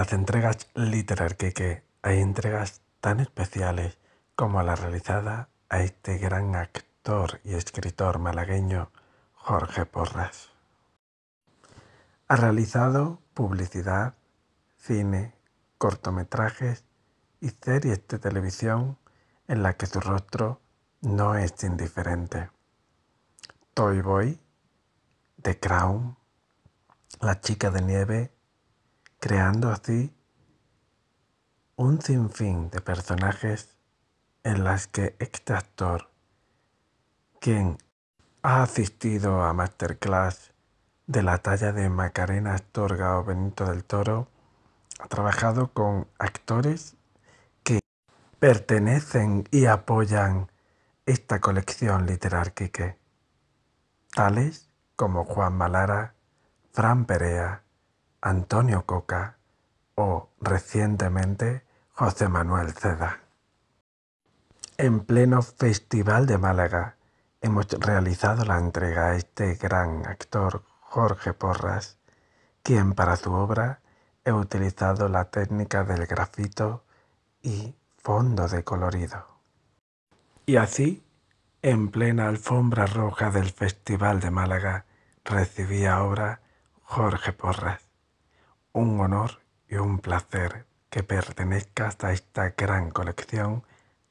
las entregas Literar que hay entregas tan especiales como la realizada a este gran actor y escritor malagueño Jorge Porras. Ha realizado publicidad, cine, cortometrajes y series de televisión en las que su rostro no es indiferente. Toy Boy, The Crown, La chica de nieve creando así un sinfín de personajes en las que este actor, quien ha asistido a masterclass de la talla de Macarena Astorga o Benito del Toro, ha trabajado con actores que pertenecen y apoyan esta colección literárquica, tales como Juan Malara, Fran Perea, Antonio Coca o recientemente José Manuel Ceda. En pleno Festival de Málaga hemos realizado la entrega a este gran actor Jorge Porras, quien para su obra he utilizado la técnica del grafito y fondo de colorido. Y así, en plena alfombra roja del Festival de Málaga, recibí ahora Jorge Porras un honor y un placer que pertenezcas a esta gran colección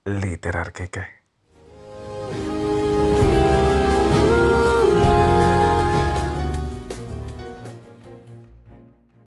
literárquica.